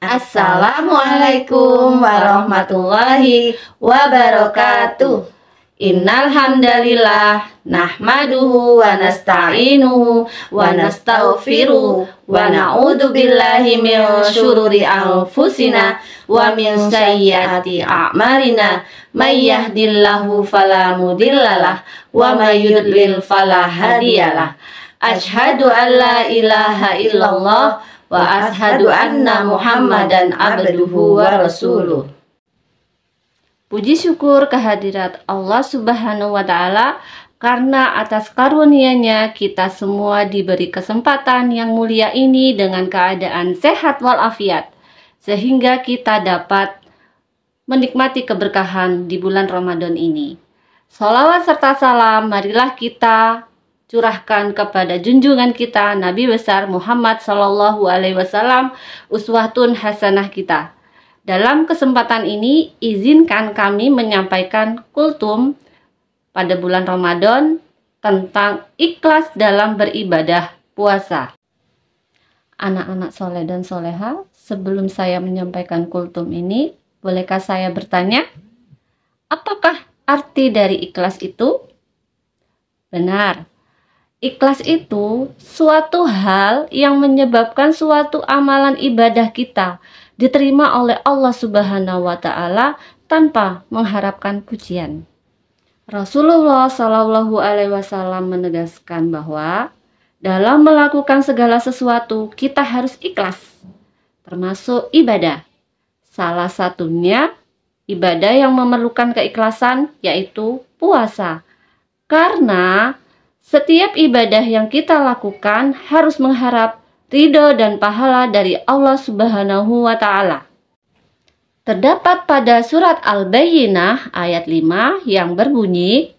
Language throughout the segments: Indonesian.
Assalamualaikum warahmatullahi wabarakatuh. Innalhamdalillah nahmaduhu wa nasta'inuhu wa nastaghfiruh wa na'udhu billahi min syururi anfusina wa min sayyati a'marina Mayyahdillahu falamudillalah wa mayyudlil falahadiyalah Ashadu an la ilaha illallah wa ashadu anna muhammadan abduhu wa rasuluh Puji syukur kehadirat Allah Subhanahu wa Ta'ala karena atas karuniaNya kita semua diberi kesempatan yang mulia ini dengan keadaan sehat walafiat sehingga kita dapat menikmati keberkahan di bulan Ramadan ini. Salawat serta salam marilah kita curahkan kepada junjungan kita Nabi besar Muhammad Shallallahu Alaihi Wasallam uswatun hasanah kita. Dalam kesempatan ini izinkan kami menyampaikan kultum pada bulan Ramadan tentang ikhlas dalam beribadah puasa. Anak-anak soleh dan soleha, sebelum saya menyampaikan kultum ini, bolehkah saya bertanya? Apakah arti dari ikhlas itu? Benar, Ikhlas itu suatu hal yang menyebabkan suatu amalan ibadah kita diterima oleh Allah Subhanahu wa taala tanpa mengharapkan pujian. Rasulullah Shallallahu alaihi wasallam menegaskan bahwa dalam melakukan segala sesuatu kita harus ikhlas termasuk ibadah. Salah satunya ibadah yang memerlukan keikhlasan yaitu puasa. Karena setiap ibadah yang kita lakukan harus mengharap ridho dan pahala dari Allah Subhanahu wa Ta'ala. Terdapat pada surat Al-Bayyinah ayat 5 yang berbunyi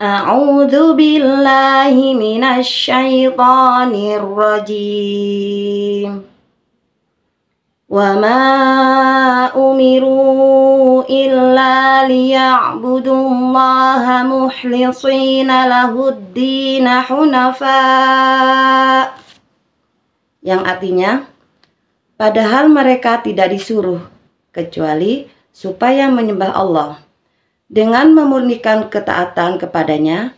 A'udzu billahi minasy syaithanir rajim. Wa ma أمروا إلا ليعبدوا الله مخلصين له الدين حنفاء yang artinya padahal mereka tidak disuruh kecuali supaya menyembah Allah dengan memurnikan ketaatan kepadanya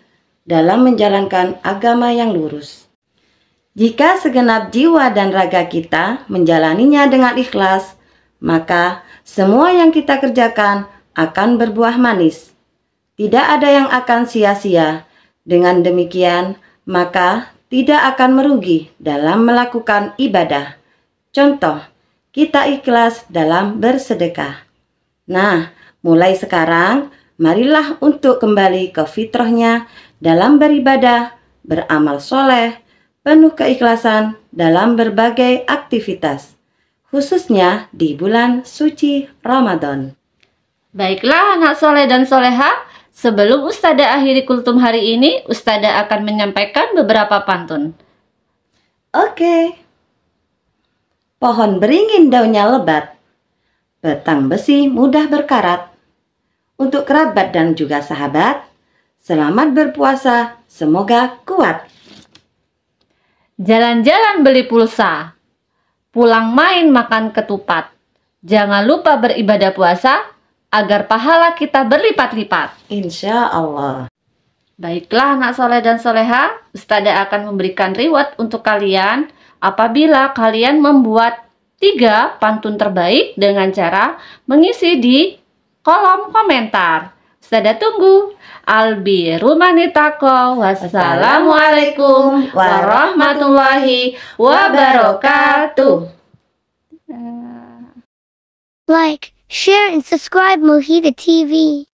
dalam menjalankan agama yang lurus. Jika segenap jiwa dan raga kita menjalaninya dengan ikhlas, maka semua yang kita kerjakan akan berbuah manis. Tidak ada yang akan sia-sia. Dengan demikian, maka tidak akan merugi dalam melakukan ibadah. Contoh, kita ikhlas dalam bersedekah. Nah, mulai sekarang, marilah untuk kembali ke fitrahnya dalam beribadah, beramal soleh, penuh keikhlasan dalam berbagai aktivitas khususnya di bulan suci Ramadan. Baiklah anak soleh dan soleha, sebelum Ustada akhiri kultum hari ini, Ustada akan menyampaikan beberapa pantun. Oke. Pohon beringin daunnya lebat, betang besi mudah berkarat. Untuk kerabat dan juga sahabat, selamat berpuasa, semoga kuat. Jalan-jalan beli pulsa, pulang main makan ketupat. Jangan lupa beribadah puasa agar pahala kita berlipat-lipat. Insya Allah. Baiklah anak soleh dan soleha, ustada akan memberikan reward untuk kalian apabila kalian membuat tiga pantun terbaik dengan cara mengisi di kolom komentar. Sada tunggu. Albi rumanitako. Wassalamualaikum warahmatullahi wabarakatuh. Like, share, and subscribe Mojita TV.